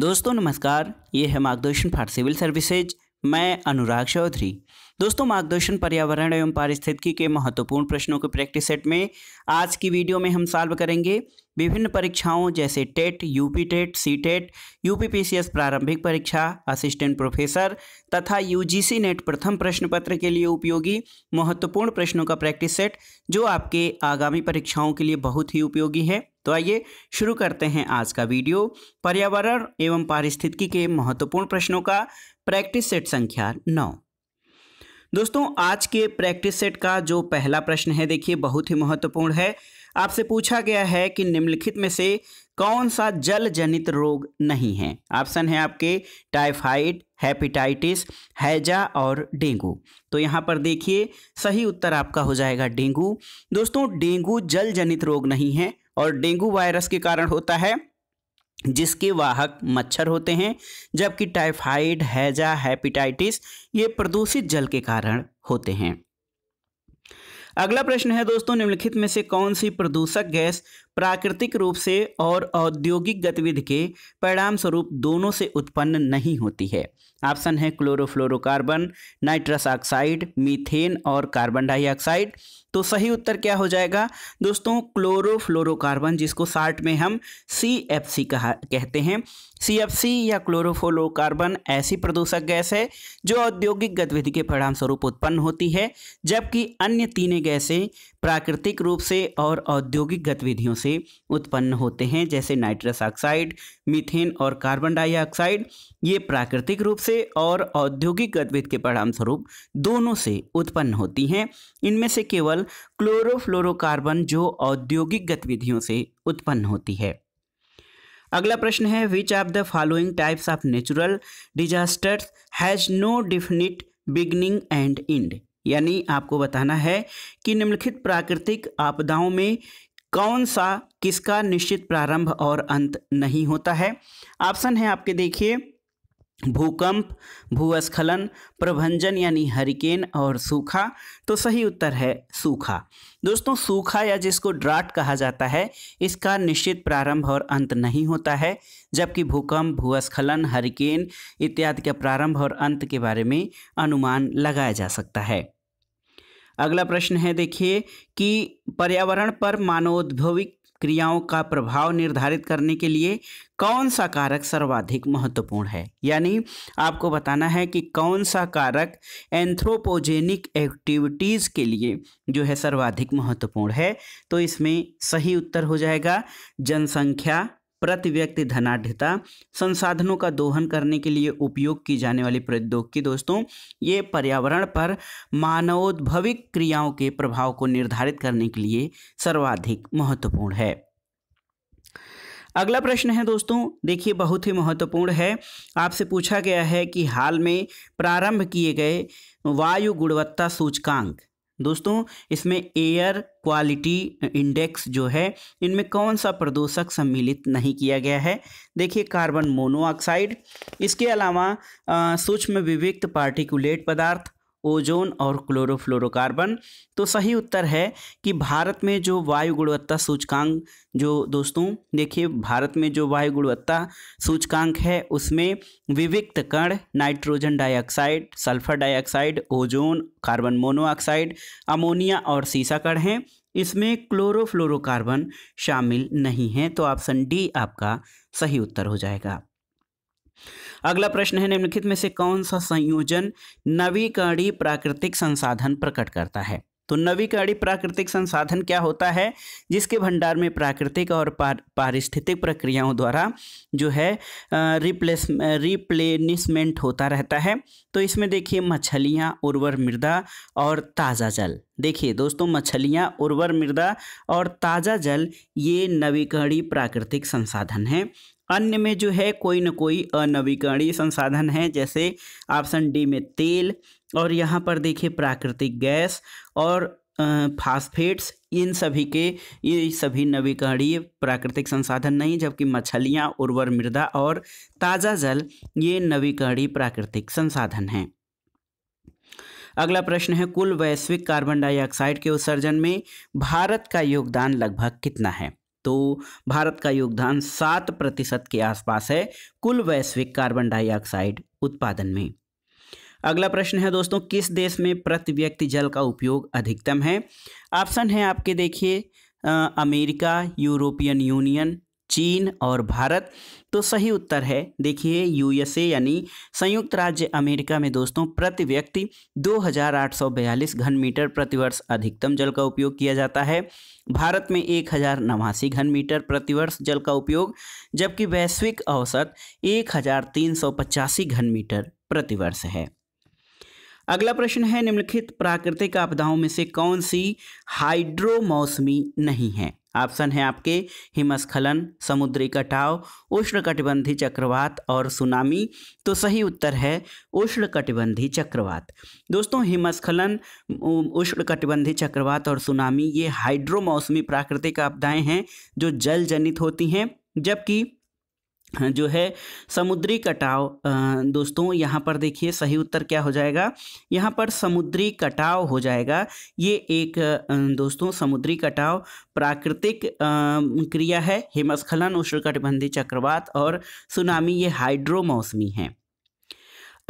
दोस्तों नमस्कार ये है मार्गदर्शन फॉर सिविल सर्विसेज मैं अनुराग चौधरी दोस्तों मार्गदर्शन पर्यावरण एवं पारिस्थितिकी के महत्वपूर्ण प्रश्नों के प्रैक्टिस सेट में आज की वीडियो में हम सॉल्व करेंगे विभिन्न परीक्षाओं जैसे TET UP TET C TET यू प्रारंभिक परीक्षा असिस्टेंट प्रोफेसर तथा यूजीसी नेट प्रथम प्रश्न पत्र के लिए उपयोगी महत्वपूर्ण प्रश्नों का प्रैक्टिस सेट जो आपके आगामी परीक्षाओं के लिए बहुत ही उपयोगी है तो आइए शुरू करते हैं आज का वीडियो पर्यावरण एवं पारिस्थितिकी के महत्वपूर्ण प्रश्नों का प्रैक्टिस सेट संख्या नौ दोस्तों आज के प्रैक्टिस सेट का जो पहला प्रश्न है देखिए बहुत ही महत्वपूर्ण है आपसे पूछा गया है कि निम्नलिखित में से कौन सा जल जनित रोग नहीं है ऑप्शन है आपके टाइफाइड हेपेटाइटिस हैजा और डेंगू तो यहाँ पर देखिए सही उत्तर आपका हो जाएगा डेंगू दोस्तों डेंगू जल जनित रोग नहीं है और डेंगू वायरस के कारण होता है जिसके वाहक मच्छर होते हैं जबकि टाइफाइड हैजा हैपेटाइटिस ये प्रदूषित जल के कारण होते हैं अगला प्रश्न है दोस्तों निम्नलिखित में से कौन सी प्रदूषक गैस प्राकृतिक रूप से और औद्योगिक गतिविधि के परिणाम स्वरूप दोनों से उत्पन्न नहीं होती है ऑप्शन है क्लोरोफ्लोरोकार्बन नाइट्रस ऑक्साइड मीथेन और कार्बन डाइऑक्साइड तो सही उत्तर क्या हो जाएगा दोस्तों क्लोरोफ्लोरोकार्बन जिसको शार्ट में हम सी एफ सी कहा कहते हैं सी एफ सी या क्लोरोफ्लोरोकार्बन ऐसी प्रदूषक गैस है जो औद्योगिक गतिविधि के परिणाम स्वरूप उत्पन्न होती है जबकि अन्य तीनों गैसें प्राकृतिक रूप से और औद्योगिक गतिविधियों से उत्पन्न होते हैं जैसे नाइट्रस ऑक्साइड मीथेन और कार्बन डाइऑक्साइड ये प्राकृतिक रूप से और औद्योगिक गतिविधि के परिणाम स्वरूप दोनों से उत्पन्न होती हैं इनमें से केवल क्लोरोफ्लोरोकार्बन जो औद्योगिक गतिविधियों से उत्पन्न होती है अगला प्रश्न है which of the following types of natural disasters has no definite beginning and and यानी आपको बताना है कि निम्नलिखित प्राकृतिक आपदाओं में कौन सा किसका निश्चित प्रारंभ और अंत नहीं होता है ऑप्शन है आपके देखिए भूकंप भूस्खलन प्रभंजन यानी हरिकेन और सूखा तो सही उत्तर है सूखा दोस्तों सूखा या जिसको ड्राट कहा जाता है इसका निश्चित प्रारंभ और अंत नहीं होता है जबकि भूकंप भूस्खलन हरिकेन इत्यादि के प्रारंभ और अंत के बारे में अनुमान लगाया जा सकता है अगला प्रश्न है देखिए कि पर्यावरण पर मानवोद्भविक क्रियाओं का प्रभाव निर्धारित करने के लिए कौन सा कारक सर्वाधिक महत्वपूर्ण है यानी आपको बताना है कि कौन सा कारक एंथ्रोपोजेनिक एक्टिविटीज़ के लिए जो है सर्वाधिक महत्वपूर्ण है तो इसमें सही उत्तर हो जाएगा जनसंख्या प्रति व्यक्ति धनाढ़ता संसाधनों का दोहन करने के लिए उपयोग की जाने वाली प्रौद्योगिकी दोस्तों ये पर्यावरण पर मानवोद्भविक क्रियाओं के प्रभाव को निर्धारित करने के लिए सर्वाधिक महत्वपूर्ण है अगला प्रश्न है दोस्तों देखिए बहुत ही महत्वपूर्ण है आपसे पूछा गया है कि हाल में प्रारंभ किए गए वायु गुणवत्ता सूचकांक दोस्तों इसमें एयर क्वालिटी इंडेक्स जो है इनमें कौन सा प्रदूषक सम्मिलित नहीं किया गया है देखिए कार्बन मोनोऑक्साइड इसके अलावा सूक्ष्म विविक्त पार्टिकुलेट पदार्थ ओजोन और क्लोरोफ्लोरोकार्बन तो सही उत्तर है कि भारत में जो वायु गुणवत्ता सूचकांक जो दोस्तों देखिए भारत में जो वायु गुणवत्ता सूचकांक है उसमें विविक्त कण nitrogen dioxide sulphur dioxide ozone carbon monoxide ammonia और सीसा कण हैं इसमें क्लोरोफ्लोरोकार्बन शामिल नहीं है तो ऑप्शन डी आपका सही उत्तर हो जाएगा अगला प्रश्न है निम्नलिखित में से कौन सा संयोजन नवीकरणीय प्राकृतिक संसाधन प्रकट करता है तो नवीकरणीय प्राकृतिक संसाधन क्या होता है जिसके भंडार में प्राकृतिक और पारिस्थितिक प्रक्रियाओं द्वारा जो है रिप्लेस रिप्लेनिशमेंट होता रहता है तो इसमें देखिए मछलियाँ उर्वर मृदा और ताज़ा जल देखिए दोस्तों मछलियाँ उर्वर मृदा और ताज़ा जल ये नवीकरणीय प्राकृतिक संसाधन हैं अन्य में जो है कोई ना कोई अनवीकरणीय संसाधन है जैसे ऑप्शन डी में तेल और यहाँ पर देखिए प्राकृतिक गैस और फास्फेट्स इन सभी के ये सभी नवीकरणीय प्राकृतिक संसाधन नहीं जबकि मछलियाँ उर्वर मृदा और ताज़ा जल ये नवीकरणीय प्राकृतिक संसाधन हैं अगला प्रश्न है कुल वैश्विक कार्बन डाइऑक्साइड के उत्सर्जन में भारत का योगदान लगभग कितना है तो भारत का योगदान सात प्रतिशत के आसपास है कुल वैश्विक कार्बन डाइऑक्साइड उत्पादन में अगला प्रश्न है दोस्तों किस देश में प्रति व्यक्ति जल का उपयोग अधिकतम है ऑप्शन है आपके देखिए अमेरिका यूरोपियन यूनियन चीन और भारत तो सही उत्तर है देखिए यूएसए यानी संयुक्त राज्य अमेरिका में दोस्तों प्रति व्यक्ति 2842 घन मीटर प्रतिवर्ष अधिकतम जल का उपयोग किया जाता है भारत में एक हज़ार नवासी घन मीटर प्रतिवर्ष जल का उपयोग जबकि वैश्विक औसत एक हज़ार तीन सौ पचासी घन मीटर प्रतिवर्ष है अगला प्रश्न है निम्नलिखित प्राकृतिक आपदाओं में से कौन सी हाइड्रोमौसमी नहीं है ऑप्शन है आपके हिमस्खलन समुद्री कटाव उष्णकटिबंधीय चक्रवात और सुनामी तो सही उत्तर है उष्णकटिबंधीय चक्रवात दोस्तों हिमस्खलन उष्णकटिबंधीय चक्रवात और सुनामी ये हाइड्रो मौसमी प्राकृतिक आपदाएं हैं जो जल जनित होती हैं जबकि जो है समुद्री कटाव दोस्तों यहाँ पर देखिए सही उत्तर क्या हो जाएगा यहाँ पर समुद्री कटाव हो जाएगा ये एक दोस्तों समुद्री कटाव प्राकृतिक क्रिया है हिमस्खलन उष्णकटिबंधीय चक्रवात और सुनामी ये हाइड्रो मौसमी है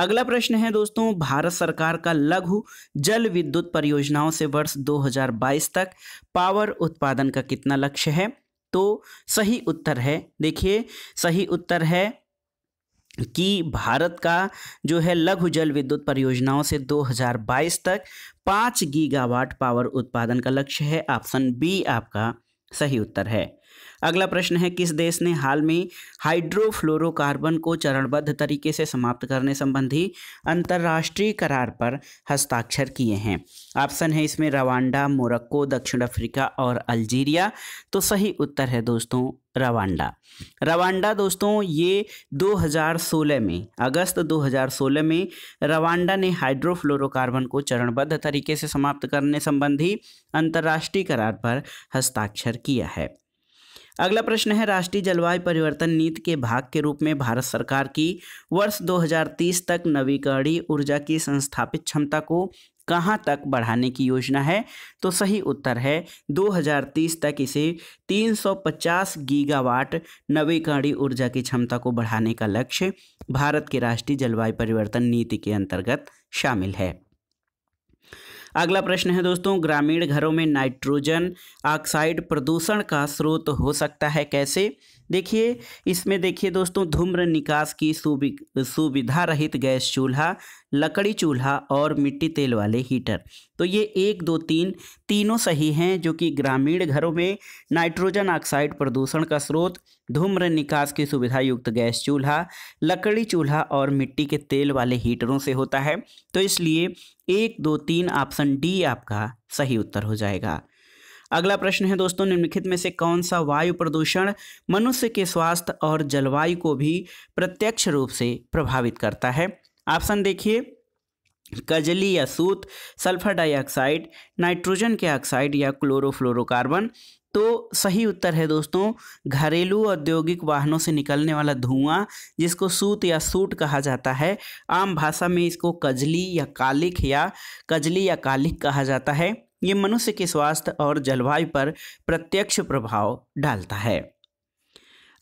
अगला प्रश्न है दोस्तों भारत सरकार का लघु जल विद्युत परियोजनाओं से वर्ष 2022 तक पावर उत्पादन का कितना लक्ष्य है तो सही उत्तर है देखिए सही उत्तर है कि भारत का जो है लघु जल विद्युत परियोजनाओं से 2022 तक पाँच गीगावाट पावर उत्पादन का लक्ष्य है ऑप्शन बी आपका सही उत्तर है अगला प्रश्न है किस देश ने हाल में हाइड्रोफ्लोरोकार्बन को चरणबद्ध तरीके से समाप्त करने संबंधी अंतर्राष्ट्रीय करार पर हस्ताक्षर किए हैं ऑप्शन है इसमें रवांडा मोरक्को दक्षिण अफ्रीका और अल्जीरिया तो सही उत्तर है दोस्तों रवांडा रवांडा दोस्तों ये 2016 में अगस्त 2016 में रवांडा ने हाइड्रोफ्लोरोकार्बन को चरणबद्ध तरीके से समाप्त करने संबंधी अंतर्राष्ट्रीय करार पर हस्ताक्षर किया है अगला प्रश्न है राष्ट्रीय जलवायु परिवर्तन नीति के भाग के रूप में भारत सरकार की वर्ष 2030 तक नवीकरणीय ऊर्जा की संस्थापित क्षमता को कहाँ तक बढ़ाने की योजना है तो सही उत्तर है 2030 तक इसे 350 गीगावाट नवीकरणीय ऊर्जा की क्षमता को बढ़ाने का लक्ष्य भारत की राष्ट्रीय जलवायु परिवर्तन नीति के अंतर्गत शामिल है अगला प्रश्न है दोस्तों ग्रामीण घरों में नाइट्रोजन ऑक्साइड प्रदूषण का स्रोत हो सकता है कैसे देखिए इसमें देखिए दोस्तों धूम्र निकास की सुविधा रहित गैस चूल्हा लकड़ी चूल्हा और मिट्टी तेल वाले हीटर तो ये एक दो तीन तीनों सही हैं जो कि ग्रामीण घरों में नाइट्रोजन ऑक्साइड प्रदूषण का स्रोत धूम्र निकास की सुविधा युक्त गैस चूल्हा लकड़ी चूल्हा और मिट्टी के तेल वाले हीटरों से होता है तो इसलिए एक दो तीन ऑप्शन डी आपका सही उत्तर हो जाएगा अगला प्रश्न है दोस्तों निम्नलिखित में से कौन सा वायु प्रदूषण मनुष्य के स्वास्थ्य और जलवायु को भी प्रत्यक्ष रूप से प्रभावित करता है ऑप्शन देखिए कजली या सूत सल्फर डाइऑक्साइड नाइट्रोजन के ऑक्साइड या क्लोरोफ्लोरोकार्बन तो सही उत्तर है दोस्तों घरेलू औद्योगिक वाहनों से निकलने वाला धुआं जिसको सूत या सूट कहा जाता है आम भाषा में इसको कजली या कालिक या कजली या कालिक कहा जाता है ये मनुष्य के स्वास्थ्य और जलवायु पर प्रत्यक्ष प्रभाव डालता है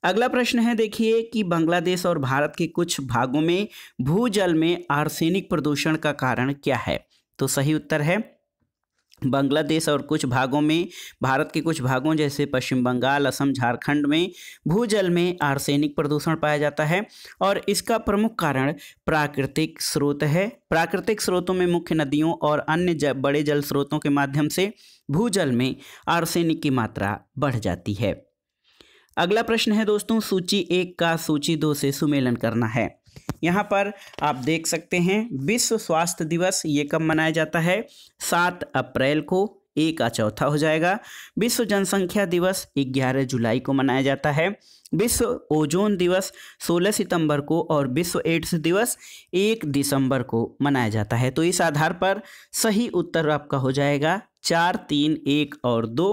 अगला प्रश्न है देखिए कि बांग्लादेश और भारत के कुछ भागों में भूजल में आर्सेनिक प्रदूषण का कारण क्या है तो सही उत्तर है बांग्लादेश और कुछ भागों में भारत के कुछ भागों जैसे पश्चिम बंगाल असम झारखंड में भूजल में आर्सेनिक प्रदूषण पाया जाता है और इसका प्रमुख कारण प्राकृतिक स्रोत है प्राकृतिक स्रोतों में मुख्य नदियों और अन्य ज, बड़े जल स्रोतों के माध्यम से भूजल में आर्सेनिक की मात्रा बढ़ जाती है अगला प्रश्न है दोस्तों सूची एक का सूची दो से सुमेलन करना है यहाँ पर आप देख सकते हैं विश्व स्वास्थ्य दिवस ये कब मनाया जाता है सात अप्रैल को एक का चौथा हो जाएगा विश्व जनसंख्या दिवस 11 जुलाई को मनाया जाता है विश्व ओजोन दिवस 16 सितंबर को और विश्व एड्स दिवस 1 दिसंबर को मनाया जाता है तो इस आधार पर सही उत्तर आपका हो जाएगा चार तीन एक और दो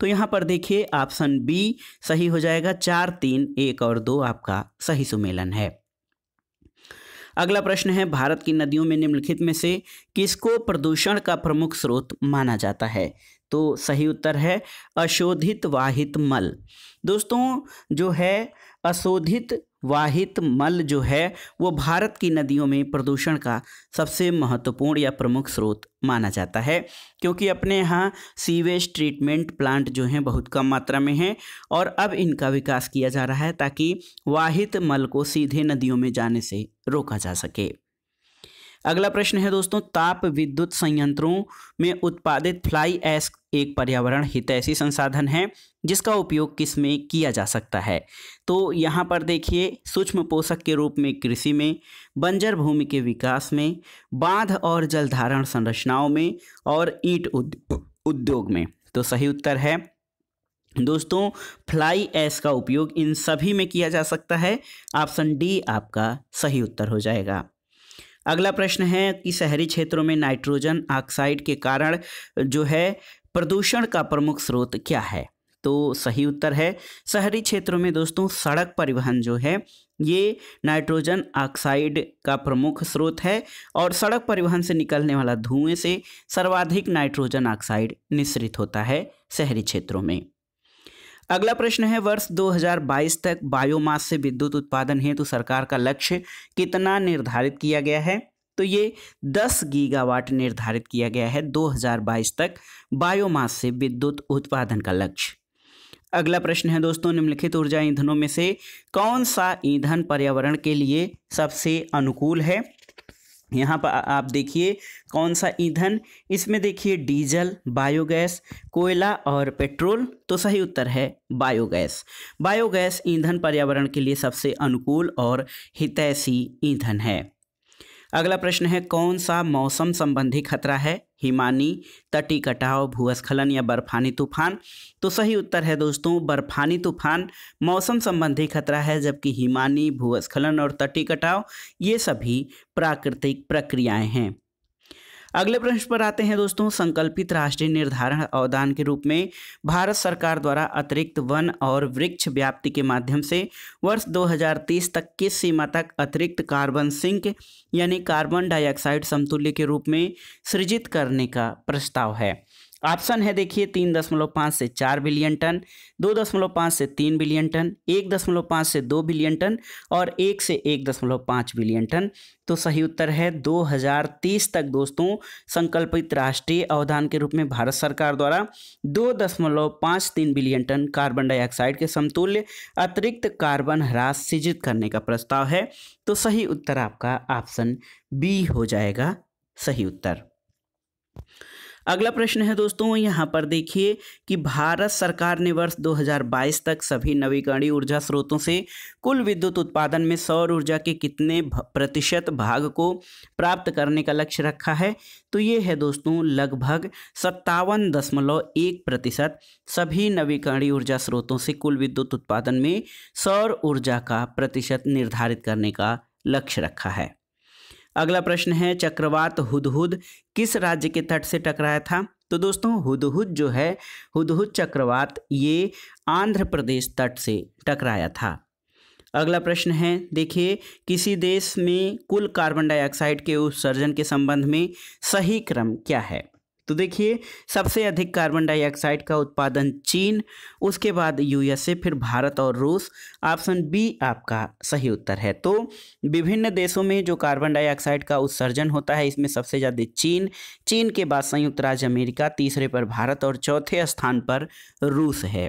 तो यहाँ पर देखिए ऑप्शन बी सही हो जाएगा चार तीन एक और दो आपका सही सुमेलन है अगला प्रश्न है भारत की नदियों में निम्नलिखित में से किसको प्रदूषण का प्रमुख स्रोत माना जाता है तो सही उत्तर है अशोधित वाहित मल दोस्तों जो है अशोधित वाहित मल जो है वो भारत की नदियों में प्रदूषण का सबसे महत्वपूर्ण या प्रमुख स्रोत माना जाता है क्योंकि अपने यहाँ सीवेज ट्रीटमेंट प्लांट जो हैं बहुत कम मात्रा में हैं और अब इनका विकास किया जा रहा है ताकि वाहित मल को सीधे नदियों में जाने से रोका जा सके अगला प्रश्न है दोस्तों ताप विद्युत संयंत्रों में उत्पादित फ्लाई एस एक पर्यावरण हितैषी संसाधन है जिसका उपयोग किस में किया जा सकता है तो यहाँ पर देखिए सूक्ष्म पोषक के रूप में कृषि में बंजर भूमि के विकास में बांध और जलधारण संरचनाओं में और ईंट उद्योग में तो सही उत्तर है दोस्तों फ्लाई एस का उपयोग इन सभी में किया जा सकता है ऑप्शन डी आपका सही उत्तर हो जाएगा अगला प्रश्न है कि शहरी क्षेत्रों में नाइट्रोजन ऑक्साइड के कारण जो है प्रदूषण का प्रमुख स्रोत क्या है तो सही उत्तर है शहरी क्षेत्रों में दोस्तों सड़क परिवहन जो है ये नाइट्रोजन ऑक्साइड का प्रमुख स्रोत है और सड़क परिवहन से निकलने वाला धुएं से सर्वाधिक नाइट्रोजन ऑक्साइड निश्रित होता है शहरी क्षेत्रों में अगला प्रश्न है वर्ष 2022 तक बायोमास से विद्युत उत्पादन हेतु तो सरकार का लक्ष्य कितना निर्धारित किया गया है तो ये 10 गीगावाट निर्धारित किया गया है 2022 तक बायोमास से विद्युत उत्पादन का लक्ष्य अगला प्रश्न है दोस्तों निम्नलिखित ऊर्जा ईंधनों में से कौन सा ईंधन पर्यावरण के लिए सबसे अनुकूल है यहाँ पर आप देखिए कौन सा ईंधन इसमें देखिए डीजल बायोगैस कोयला और पेट्रोल तो सही उत्तर है बायोगैस बायोगैस ईंधन पर्यावरण के लिए सबसे अनुकूल और हितैषी ईंधन है अगला प्रश्न है कौन सा मौसम संबंधी खतरा है हिमानी तटी कटाव भूस्खलन या बर्फानी तूफान तो सही उत्तर है दोस्तों बर्फानी तूफान मौसम संबंधी खतरा है जबकि हिमानी भूस्खलन और तटी कटाव ये सभी प्राकृतिक प्रक्रियाएं हैं अगले प्रश्न पर आते हैं दोस्तों संकल्पित राष्ट्रीय निर्धारण अवदान के रूप में भारत सरकार द्वारा अतिरिक्त वन और वृक्ष व्याप्ति के माध्यम से वर्ष 2030 तक किस सीमा तक अतिरिक्त कार्बन सिंक यानी कार्बन डाइऑक्साइड समतुल्य के रूप में सृजित करने का प्रस्ताव है ऑप्शन है देखिए तीन दशमलव पाँच से चार बिलियन टन दो दशमलव पाँच से तीन बिलियन टन एक दशमलव पाँच से दो बिलियन टन और एक से एक दशमलव पाँच बिलियन टन तो सही उत्तर है 2030 तक दोस्तों संकल्पित राष्ट्रीय अवधान के रूप में भारत सरकार द्वारा दो दशमलव पाँच तीन बिलियन टन कार्बन डाइऑक्साइड के समतुल्य अतिरिक्त कार्बन ह्रास सृजित करने का प्रस्ताव है तो सही उत्तर आपका ऑप्शन बी हो जाएगा सही उत्तर अगला प्रश्न है दोस्तों यहाँ पर देखिए कि भारत सरकार ने वर्ष 2022 तक सभी नवीकरणीय ऊर्जा स्रोतों से कुल विद्युत उत्पादन में सौर ऊर्जा के कितने प्रतिशत भाग को प्राप्त करने का लक्ष्य रखा है तो ये है दोस्तों लगभग सत्तावन दशमलव एक प्रतिशत सभी नवीकरणीय ऊर्जा स्रोतों से कुल विद्युत उत्पादन में सौर ऊर्जा का प्रतिशत निर्धारित करने का लक्ष्य रखा है अगला प्रश्न है चक्रवात हुदहुद किस राज्य के तट से टकराया था तो दोस्तों हुदहुद जो है हुदहुद चक्रवात ये आंध्र प्रदेश तट से टकराया था अगला प्रश्न है देखिए किसी देश में कुल कार्बन डाइऑक्साइड के उत्सर्जन के संबंध में सही क्रम क्या है तो देखिए सबसे अधिक कार्बन डाइऑक्साइड का उत्पादन चीन उसके बाद यूएसए फिर भारत और रूस ऑप्शन बी आपका सही उत्तर है तो विभिन्न देशों में जो कार्बन डाइऑक्साइड का उत्सर्जन होता है इसमें सबसे ज़्यादा चीन चीन के बाद संयुक्त राज्य अमेरिका तीसरे पर भारत और चौथे स्थान पर रूस है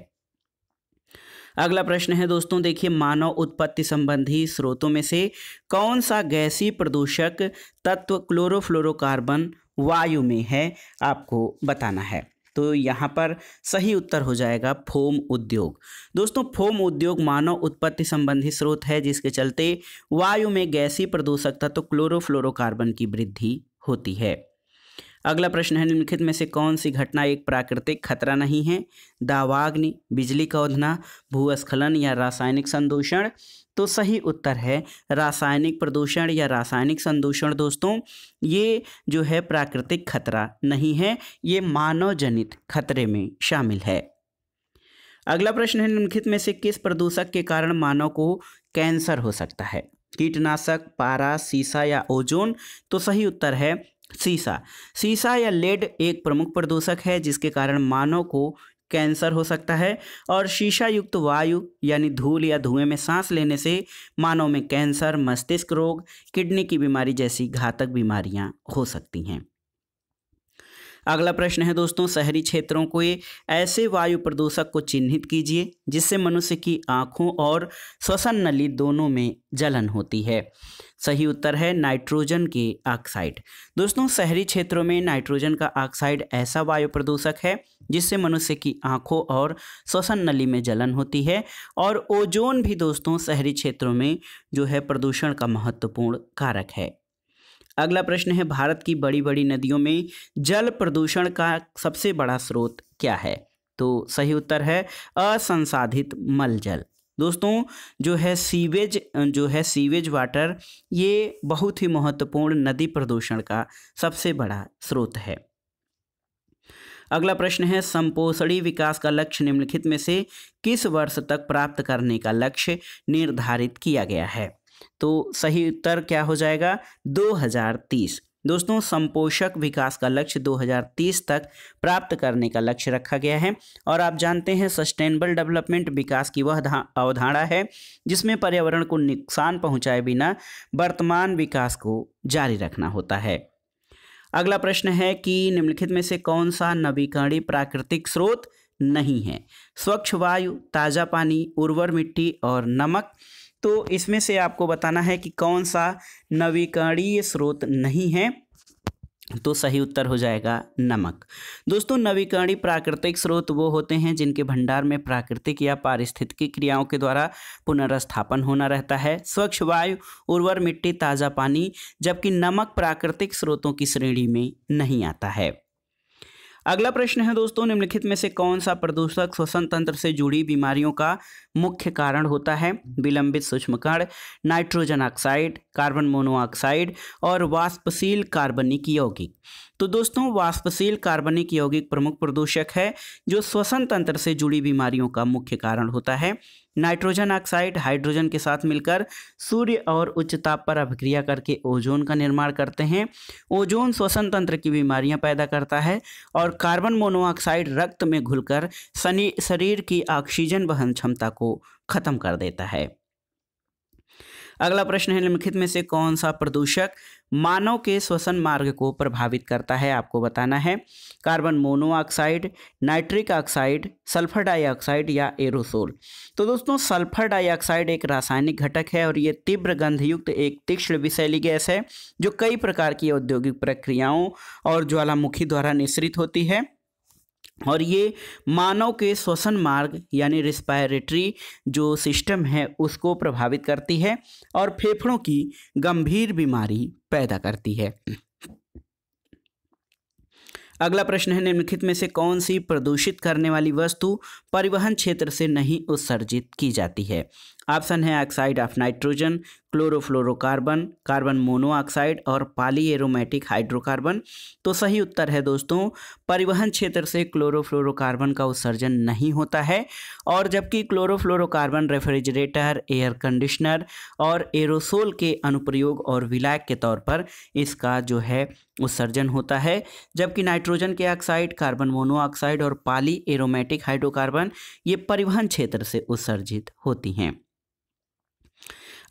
अगला प्रश्न है दोस्तों देखिए मानव उत्पत्ति संबंधी स्रोतों में से कौन सा गैसी प्रदूषक तत्व क्लोरोफ्लोरोकार्बन वायु में है आपको बताना है तो यहाँ पर सही उत्तर हो जाएगा फोम उद्योग दोस्तों फोम उद्योग मानव उत्पत्ति संबंधी स्रोत है जिसके चलते वायु में गैसी प्रदूषक तत्व तो क्लोरोफ्लोरोकार्बन की वृद्धि होती है अगला प्रश्न है निम्नलिखित में से कौन सी घटना एक प्राकृतिक खतरा नहीं है दावाग्नि बिजली का उधना भूस्खलन या रासायनिक संदूषण तो सही उत्तर है रासायनिक प्रदूषण या रासायनिक संदूषण दोस्तों ये जो है प्राकृतिक खतरा नहीं है ये मानव जनित खतरे में शामिल है अगला प्रश्न है निम्नलिखित में से किस प्रदूषक के कारण मानव को कैंसर हो सकता है कीटनाशक पारा सीसा या ओजोन तो सही उत्तर है सीसा सीसा या लेड एक प्रमुख प्रदूषक है जिसके कारण मानव को कैंसर हो सकता है और शीशा युक्त वायु यानी धूल या धुएं में सांस लेने से मानव में कैंसर मस्तिष्क रोग किडनी की बीमारी जैसी घातक बीमारियां हो सकती हैं अगला प्रश्न है दोस्तों शहरी क्षेत्रों को ये ऐसे वायु प्रदूषक को चिन्हित कीजिए जिससे मनुष्य की आँखों और श्वसन नली दोनों में जलन होती है सही उत्तर है नाइट्रोजन के ऑक्साइड दोस्तों शहरी क्षेत्रों में नाइट्रोजन का ऑक्साइड ऐसा वायु प्रदूषक है जिससे मनुष्य की आंखों और श्वसन नली में जलन होती है और ओजोन भी दोस्तों शहरी क्षेत्रों में जो है प्रदूषण का महत्वपूर्ण कारक है अगला प्रश्न है भारत की बड़ी बड़ी नदियों में जल प्रदूषण का सबसे बड़ा स्रोत क्या है तो सही उत्तर है असंसाधित मल जल दोस्तों जो है सीवेज जो है सीवेज वाटर ये बहुत ही महत्वपूर्ण नदी प्रदूषण का सबसे बड़ा स्रोत है अगला प्रश्न है संपोषणी विकास का लक्ष्य निम्नलिखित में से किस वर्ष तक प्राप्त करने का लक्ष्य निर्धारित किया गया है तो सही उत्तर क्या हो जाएगा 2030 दोस्तों संपोषक विकास का लक्ष्य 2030 तक प्राप्त करने का लक्ष्य रखा गया है और आप जानते हैं सस्टेनेबल डेवलपमेंट विकास की वह अवधारणा है जिसमें पर्यावरण को नुकसान पहुंचाए बिना वर्तमान विकास को जारी रखना होता है अगला प्रश्न है कि निम्नलिखित में से कौन सा नवीकरणीय प्राकृतिक स्रोत नहीं है स्वच्छ वायु ताज़ा पानी उर्वर मिट्टी और नमक तो इसमें से आपको बताना है कि कौन सा नवीकरणीय स्रोत नहीं है तो सही उत्तर हो जाएगा नमक दोस्तों नवीकरणीय प्राकृतिक स्रोत वो होते हैं जिनके भंडार में प्राकृतिक या पारिस्थितिक क्रियाओं के द्वारा पुनर्स्थापन होना रहता है स्वच्छ वायु उर्वर मिट्टी ताज़ा पानी जबकि नमक प्राकृतिक स्रोतों की श्रेणी में नहीं आता है अगला प्रश्न है दोस्तों निम्नलिखित में से कौन सा प्रदूषक श्वसन तंत्र से जुड़ी बीमारियों का मुख्य कारण होता है विलंबित सूक्ष्म कण नाइट्रोजन ऑक्साइड कार्बन मोनोऑक्साइड और वाष्पशील कार्बनिक यौगिक तो दोस्तों वाष्पशील कार्बनिक यौगिक प्रमुख प्रदूषक है जो श्वसन तंत्र से जुड़ी बीमारियों का मुख्य कारण होता है नाइट्रोजन ऑक्साइड हाइड्रोजन के साथ मिलकर सूर्य और उच्च ताप पर अभिक्रिया करके ओजोन का निर्माण करते हैं ओजोन श्वसन तंत्र की बीमारियां पैदा करता है और कार्बन मोनोऑक्साइड रक्त में घुलकर शरीर की ऑक्सीजन वहन क्षमता को खत्म कर देता है अगला प्रश्न है निम्नलिखित में से कौन सा प्रदूषक मानव के श्वसन मार्ग को प्रभावित करता है आपको बताना है carbon monoxide nitric oxide sulphur dioxide या एरोसोल तो दोस्तों सल्फर डाइऑक्साइड एक रासायनिक घटक है और ये तीव्र गंधयुक्त एक तीक्ष्ण विषैली गैस है जो कई प्रकार की औद्योगिक प्रक्रियाओं और ज्वालामुखी द्वारा निश्रित होती है और ये मानव के श्वसन मार्ग यानी रिस्पायरेटरी जो सिस्टम है उसको प्रभावित करती है और फेफड़ों की गंभीर बीमारी पैदा करती है अगला प्रश्न है निम्नलिखित में से कौन सी प्रदूषित करने वाली वस्तु परिवहन क्षेत्र से नहीं उत्सर्जित की जाती है ऑप्शन है oxide of nitrogen chlorofluorocarbon carbon monoxide और पाली एरोमेटिक हाइड्रोकार्बन तो सही उत्तर है दोस्तों परिवहन क्षेत्र से क्लोरोफ्लोरोकार्बन का उत्सर्जन नहीं होता है और जबकि क्लोरोफ्लोरोकार्बन रेफ्रिजरेटर एयर कंडीशनर और एरोसोल के अनुप्रयोग और विलायक के तौर पर इसका जो है उत्सर्जन होता है जबकि नाइट्रोजन के ऑक्साइड कार्बन मोनोऑक्साइड और पाली एरोमेटिक हाइड्रोकार्बन ये परिवहन क्षेत्र से उत्सर्जित होती हैं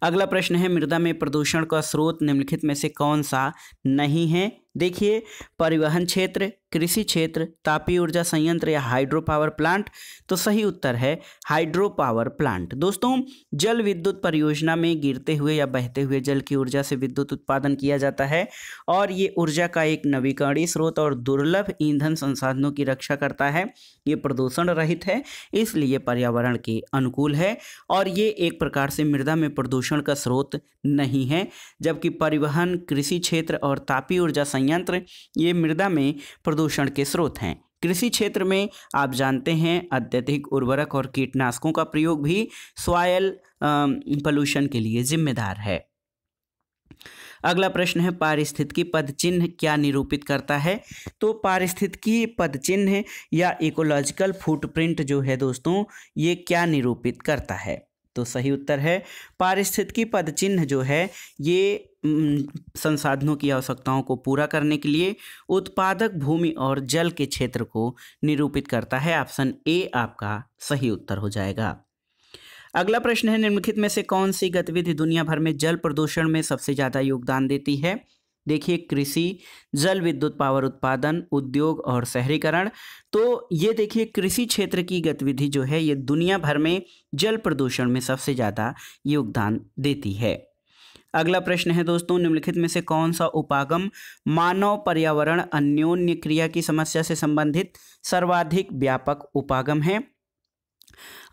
अगला प्रश्न है मृदा में प्रदूषण का स्रोत निम्नलिखित में से कौन सा नहीं है देखिए परिवहन क्षेत्र कृषि क्षेत्र तापी ऊर्जा संयंत्र या हाइड्रो पावर प्लांट तो सही उत्तर है हाइड्रो पावर प्लांट दोस्तों जल विद्युत परियोजना में गिरते हुए या बहते हुए जल की ऊर्जा से विद्युत उत्पादन किया जाता है और ये ऊर्जा का एक नवीकरणीय स्रोत और दुर्लभ ईंधन संसाधनों की रक्षा करता है ये प्रदूषण रहित है इसलिए पर्यावरण के अनुकूल है और ये एक प्रकार से मृदा में प्रदूषण का स्रोत नहीं है जबकि परिवहन कृषि क्षेत्र और तापी ऊर्जा संयंत्र ये मृदा में प्रदूषण के स्रोत हैं कृषि क्षेत्र में आप जानते हैं अत्यधिक उर्वरक और कीटनाशकों का प्रयोग भी सॉयल पोल्यूशन के लिए जिम्मेदार है अगला प्रश्न है पारिस्थितिकी पद चिन्ह क्या निरूपित करता है तो पारिस्थितिकी पद चिन्ह या इकोलॉजिकल फुटप्रिंट जो है दोस्तों ये क्या निरूपित करता है तो सही उत्तर है पारिस्थितिकी पद चिन्ह जो है ये संसाधनों की आवश्यकताओं को पूरा करने के लिए उत्पादक भूमि और जल के क्षेत्र को निरूपित करता है ऑप्शन ए आपका सही उत्तर हो जाएगा अगला प्रश्न है निम्नलिखित में से कौन सी गतिविधि दुनिया भर में जल प्रदूषण में सबसे ज़्यादा योगदान देती है देखिए कृषि जल विद्युत पावर उत्पादन उद्योग और शहरीकरण तो ये देखिए कृषि क्षेत्र की गतिविधि जो है ये दुनिया भर में जल प्रदूषण में सबसे ज़्यादा योगदान देती है अगला प्रश्न है दोस्तों निम्नलिखित में से कौन सा उपागम मानव पर्यावरण अन्योन्य क्रिया की समस्या से संबंधित सर्वाधिक व्यापक उपागम है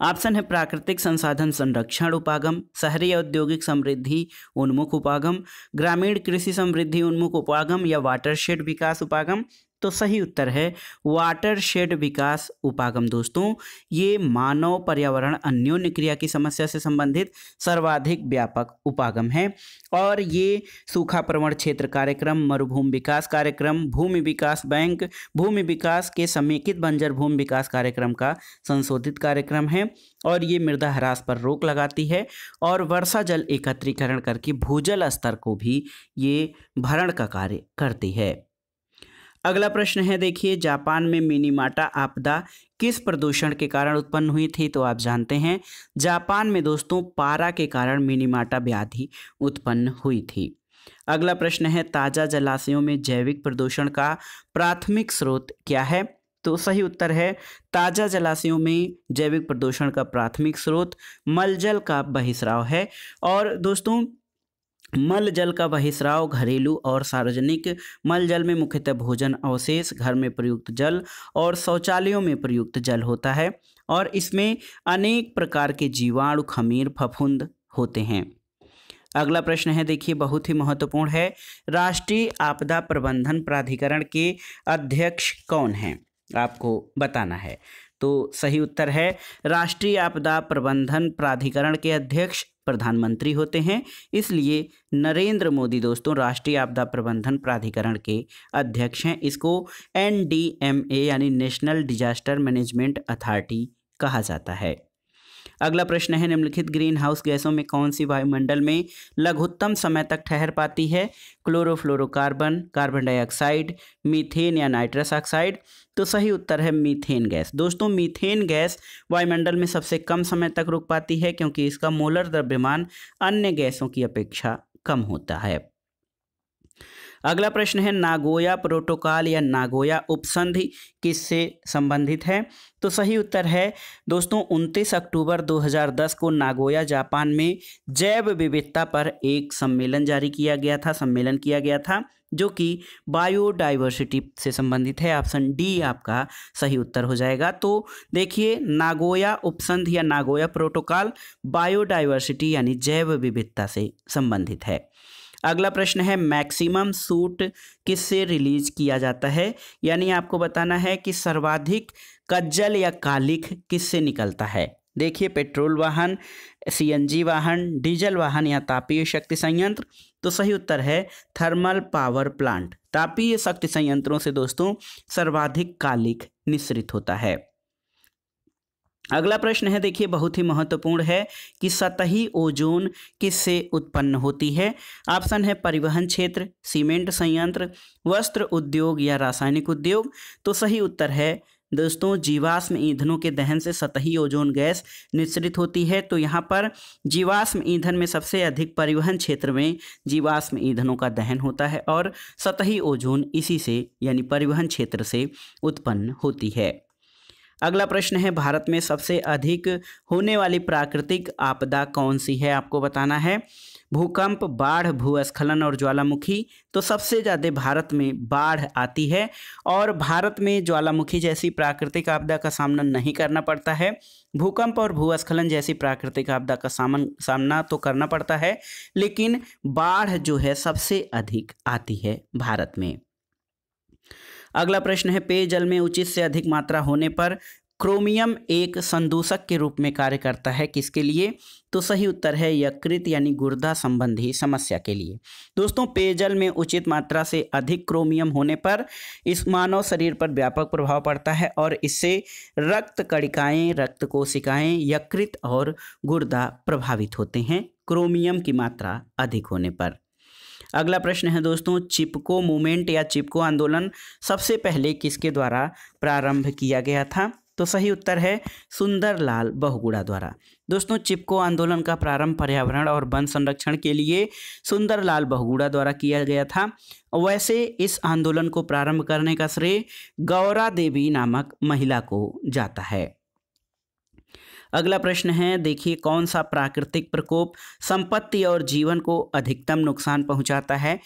ऑप्शन है प्राकृतिक संसाधन संरक्षण उपागम शहरी औद्योगिक समृद्धि उन्मुख उपागम ग्रामीण कृषि समृद्धि उन्मुख उपागम या वाटरशेड विकास उपागम तो सही उत्तर है वाटर शेड विकास उपागम दोस्तों ये मानव पर्यावरण अन्योन्य क्रिया की समस्या से संबंधित सर्वाधिक व्यापक उपागम है और ये सूखा प्रवण क्षेत्र कार्यक्रम मरुभूमि विकास कार्यक्रम भूमि विकास बैंक भूमि विकास के समेकित बंजर भूमि विकास कार्यक्रम का संशोधित कार्यक्रम है और ये मृदा ह्रास पर रोक लगाती है और वर्षा जल एकत्रीकरण करके भूजल स्तर को भी ये भरण का कार्य करती है अगला प्रश्न है देखिए जापान में मिनीमाटा आपदा किस प्रदूषण के कारण उत्पन्न हुई थी तो आप जानते हैं जापान में दोस्तों पारा के कारण मिनीमाटा व्याधि उत्पन्न हुई थी अगला प्रश्न है ताज़ा जलाशयों में जैविक प्रदूषण का प्राथमिक स्रोत क्या है तो सही उत्तर है ताज़ा जलाशयों में जैविक प्रदूषण का प्राथमिक स्रोत मलजल का बहिस्राव है और दोस्तों मल जल का बहिस्राव घरेलू और सार्वजनिक मल जल में मुख्यतः भोजन अवशेष घर में प्रयुक्त जल और शौचालयों में प्रयुक्त जल होता है और इसमें अनेक प्रकार के जीवाणु खमीर फफूंद होते हैं अगला प्रश्न है देखिए बहुत ही महत्वपूर्ण है राष्ट्रीय आपदा प्रबंधन प्राधिकरण के अध्यक्ष कौन हैं आपको बताना है तो सही उत्तर है राष्ट्रीय आपदा प्रबंधन प्राधिकरण के अध्यक्ष प्रधानमंत्री होते हैं इसलिए नरेंद्र मोदी दोस्तों राष्ट्रीय आपदा प्रबंधन प्राधिकरण के अध्यक्ष हैं इसको एन यानी नेशनल डिजास्टर मैनेजमेंट अथॉरिटी कहा जाता है अगला प्रश्न है निम्नलिखित ग्रीन हाउस गैसों में कौन सी वायुमंडल में लघुत्तम समय तक ठहर पाती है क्लोरोफ्लोरोकार्बन कार्बन डाइऑक्साइड मीथेन या नाइट्रस ऑक्साइड तो सही उत्तर है मीथेन गैस दोस्तों मीथेन गैस वायुमंडल में सबसे कम समय तक रुक पाती है क्योंकि इसका मोलर द्रव्यमान अन्य गैसों की अपेक्षा कम होता है अगला प्रश्न है नागोया प्रोटोकॉल या नागोया उपसंधि किससे संबंधित है तो सही उत्तर है दोस्तों 29 अक्टूबर 2010 को नागोया जापान में जैव विविधता पर एक सम्मेलन जारी किया गया था सम्मेलन किया गया था जो कि बायोडाइवर्सिटी से संबंधित है ऑप्शन डी आपका सही उत्तर हो जाएगा तो देखिए नागोया उपसंध या नागोया प्रोटोकॉल बायोडाइवर्सिटी यानी जैव विविधता से संबंधित है अगला प्रश्न है मैक्सिमम सूट किससे रिलीज किया जाता है यानी आपको बताना है कि सर्वाधिक कज्जल या कालिख किससे निकलता है देखिए पेट्रोल वाहन सीएनजी वाहन डीजल वाहन या तापीय शक्ति संयंत्र तो सही उत्तर है थर्मल पावर प्लांट तापीय शक्ति संयंत्रों से दोस्तों सर्वाधिक कालिक निश्रित होता है अगला प्रश्न है देखिए बहुत ही महत्वपूर्ण है कि सतही ओजोन किससे उत्पन्न होती है ऑप्शन है परिवहन क्षेत्र सीमेंट संयंत्र वस्त्र उद्योग या रासायनिक उद्योग तो सही उत्तर है दोस्तों जीवाश्म ईंधनों के दहन से सतही ओजोन गैस निश्रित होती है तो यहाँ पर जीवाश्म ईंधन में सबसे अधिक परिवहन क्षेत्र में जीवाश्म ईंधनों का दहन होता है और सतही ओजोन इसी से यानी परिवहन क्षेत्र से उत्पन्न होती है अगला प्रश्न है भारत में सबसे अधिक होने वाली प्राकृतिक आपदा कौन सी है आपको बताना है भूकंप बाढ़ भूस्खलन और ज्वालामुखी तो सबसे ज़्यादा भारत में बाढ़ आती है और भारत में ज्वालामुखी जैसी प्राकृतिक आपदा का सामना नहीं करना पड़ता है भूकंप और भूस्खलन जैसी प्राकृतिक आपदा का सामन सामना तो करना पड़ता है लेकिन बाढ़ जो है सबसे अधिक आती है भारत में अगला प्रश्न है पेयजल में उचित से अधिक मात्रा होने पर क्रोमियम एक संदूषक के रूप में कार्य करता है किसके लिए तो सही उत्तर है यकृत यानी गुर्दा संबंधी समस्या के लिए दोस्तों पेयजल में उचित मात्रा से अधिक क्रोमियम होने पर इस मानव शरीर पर व्यापक प्रभाव पड़ता है और इससे रक्त कड़िकाएँ रक्त कोशिकाएँ यकृत और गुर्दा प्रभावित होते हैं क्रोमियम की मात्रा अधिक होने पर अगला प्रश्न है दोस्तों चिपको मूवमेंट या चिपको आंदोलन सबसे पहले किसके द्वारा प्रारंभ किया गया था तो सही उत्तर है सुंदरलाल बहुगुड़ा द्वारा दोस्तों चिपको आंदोलन का प्रारंभ पर्यावरण और वन संरक्षण के लिए सुंदरलाल बहुगुड़ा द्वारा किया गया था वैसे इस आंदोलन को प्रारंभ करने का श्रेय गौरा देवी नामक महिला को जाता है अगला प्रश्न है देखिए कौन सा प्राकृतिक प्रकोप संपत्ति और जीवन को अधिकतम नुकसान पहुंचाता है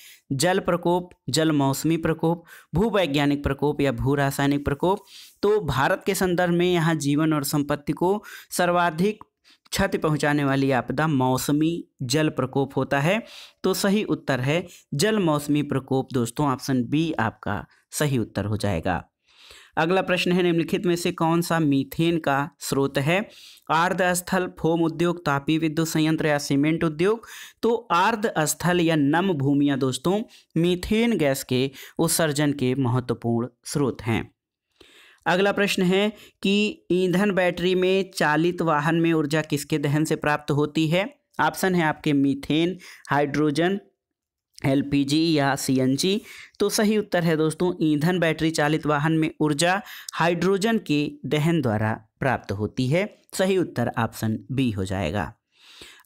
जल प्रकोप जल मौसमी प्रकोप भूवैज्ञानिक प्रकोप या भू रासायनिक प्रकोप तो भारत के संदर्भ में यहाँ जीवन और संपत्ति को सर्वाधिक क्षति पहुंचाने वाली आपदा मौसमी जल प्रकोप होता है तो सही उत्तर है जल मौसमी प्रकोप दोस्तों ऑप्शन बी आपका सही उत्तर हो जाएगा अगला प्रश्न है निम्नलिखित में से कौन सा मीथेन का स्रोत है आर्ध स्थल फोम उद्योग तापी विद्युत संयंत्र या सीमेंट उद्योग तो आर्ध स्थल या नम भूमिया दोस्तों मीथेन गैस के उत्सर्जन के महत्वपूर्ण स्रोत हैं अगला प्रश्न है कि ईंधन बैटरी में चालित वाहन में ऊर्जा किसके दहन से प्राप्त होती है ऑप्शन है आपके मीथेन हाइड्रोजन एलपीजी या सीएनजी तो सही उत्तर है दोस्तों ईंधन बैटरी चालित वाहन में ऊर्जा हाइड्रोजन के दहन द्वारा प्राप्त होती है सही उत्तर ऑप्शन बी हो जाएगा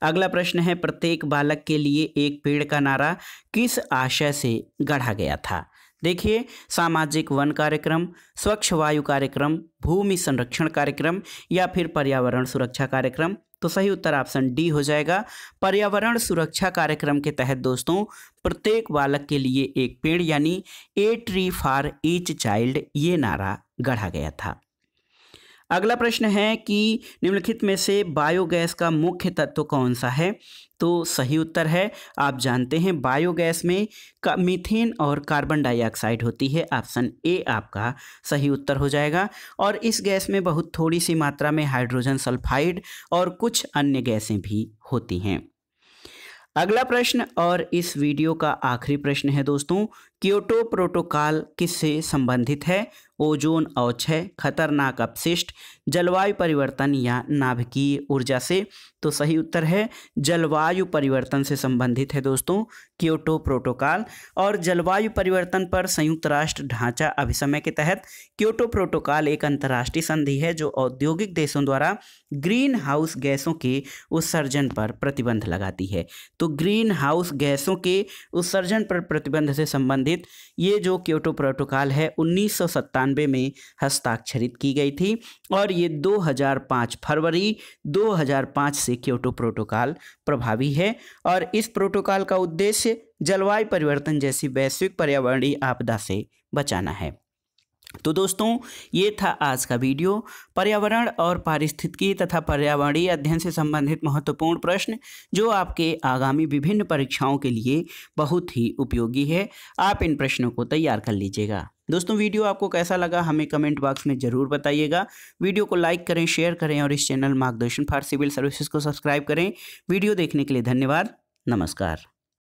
अगला प्रश्न है प्रत्येक बालक के लिए एक पेड़ का नारा किस आशय से गढ़ा गया था देखिए सामाजिक वन कार्यक्रम स्वच्छ वायु कार्यक्रम भूमि संरक्षण कार्यक्रम या फिर पर्यावरण सुरक्षा कार्यक्रम तो सही उत्तर ऑप्शन डी हो जाएगा पर्यावरण सुरक्षा कार्यक्रम के तहत दोस्तों प्रत्येक बालक के लिए एक पेड़ यानी a tree for each child ये नारा गढ़ा गया था अगला प्रश्न है कि निम्नलिखित में से बायोगैस का मुख्य तत्व कौन सा है तो सही उत्तर है आप जानते हैं बायोगैस में का मीथेन और कार्बन डाइऑक्साइड होती है ऑप्शन ए आपका सही उत्तर हो जाएगा और इस गैस में बहुत थोड़ी सी मात्रा में हाइड्रोजन सल्फाइड और कुछ अन्य गैसें भी होती हैं अगला प्रश्न और इस वीडियो का आखिरी प्रश्न है दोस्तों क्योटो प्रोटोकॉल किससे संबंधित है ओजोन अवक्षय खतरनाक अपशिष्ट जलवायु परिवर्तन या नाभिकीय ऊर्जा से तो सही उत्तर है जलवायु परिवर्तन से संबंधित है दोस्तों क्योटो प्रोटोकॉल और जलवायु परिवर्तन पर संयुक्त राष्ट्र ढांचा अभिसमय के तहत क्योटो प्रोटोकॉल एक अंतर्राष्ट्रीय संधि है जो औद्योगिक देशों द्वारा ग्रीन हाउस गैसों के उत्सर्जन पर प्रतिबंध लगाती है तो ग्रीन हाउस गैसों के उत्सर्जन पर प्रतिबंध से संबंधित संबंधित ये जो क्योटो प्रोटोकॉल है उन्नीस में हस्ताक्षरित की गई थी और ये 2005 फरवरी 2005 से क्योटो प्रोटोकॉल प्रभावी है और इस प्रोटोकॉल का उद्देश्य जलवायु परिवर्तन जैसी वैश्विक पर्यावरणीय आपदा से बचाना है तो दोस्तों ये था आज का वीडियो पर्यावरण और पारिस्थितिकी तथा पर्यावरणीय अध्ययन से संबंधित महत्वपूर्ण प्रश्न जो आपके आगामी विभिन्न परीक्षाओं के लिए बहुत ही उपयोगी है आप इन प्रश्नों को तैयार कर लीजिएगा दोस्तों वीडियो आपको कैसा लगा हमें कमेंट बॉक्स में ज़रूर बताइएगा वीडियो को लाइक करें शेयर करें और इस channel Margdarshan for civil services को सब्सक्राइब करें वीडियो देखने के लिए धन्यवाद नमस्कार